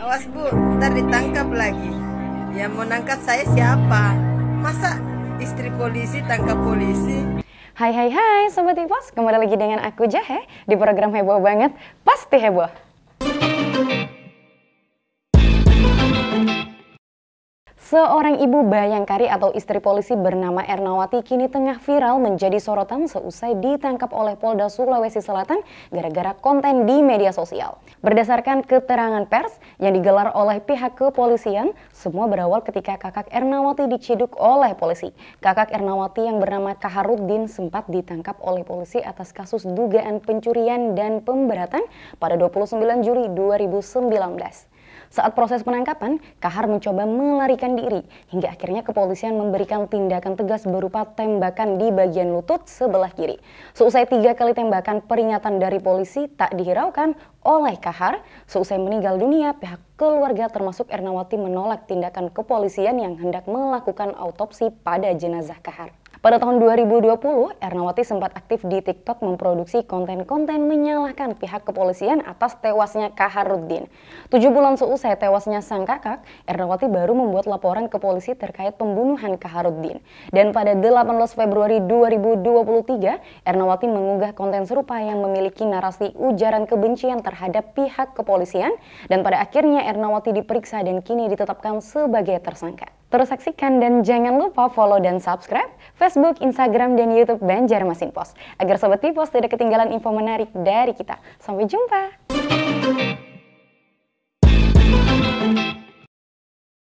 awas bu ntar ditangkap lagi yang mau nangkap saya siapa masa istri polisi tangkap polisi Hai hai hai Sobat Ipos, kembali lagi dengan aku Jahe di program Heboh Banget, pasti heboh. Seorang ibu bayangkari atau istri polisi bernama Ernawati kini tengah viral menjadi sorotan seusai ditangkap oleh Polda Sulawesi Selatan gara-gara konten di media sosial. Berdasarkan keterangan pers yang digelar oleh pihak kepolisian, semua berawal ketika kakak Ernawati diciduk oleh polisi. Kakak Ernawati yang bernama Kaharuddin sempat ditangkap oleh polisi atas kasus dugaan pencurian dan pemberatan pada 29 Juli 2019. Saat proses penangkapan, Kahar mencoba melarikan diri hingga akhirnya kepolisian memberikan tindakan tegas berupa tembakan di bagian lutut sebelah kiri. Seusai tiga kali tembakan, peringatan dari polisi tak dihiraukan oleh Kahar. Seusai meninggal dunia, pihak keluarga termasuk Ernawati menolak tindakan kepolisian yang hendak melakukan autopsi pada jenazah Kahar. Pada tahun 2020, Ernawati sempat aktif di TikTok memproduksi konten-konten menyalahkan pihak kepolisian atas tewasnya Kaharuddin. Tujuh bulan seusai tewasnya sang kakak, Ernawati baru membuat laporan ke polisi terkait pembunuhan Kaharuddin. Dan pada 18 Februari 2023, Ernawati mengunggah konten serupa yang memiliki narasi ujaran kebencian terhadap pihak kepolisian dan pada akhirnya Ernawati diperiksa dan kini ditetapkan sebagai tersangka. Terus saksikan dan jangan lupa follow dan subscribe Facebook, Instagram, dan Youtube Banjarmasin Post Agar Sobat Pipos tidak ketinggalan info menarik dari kita. Sampai jumpa!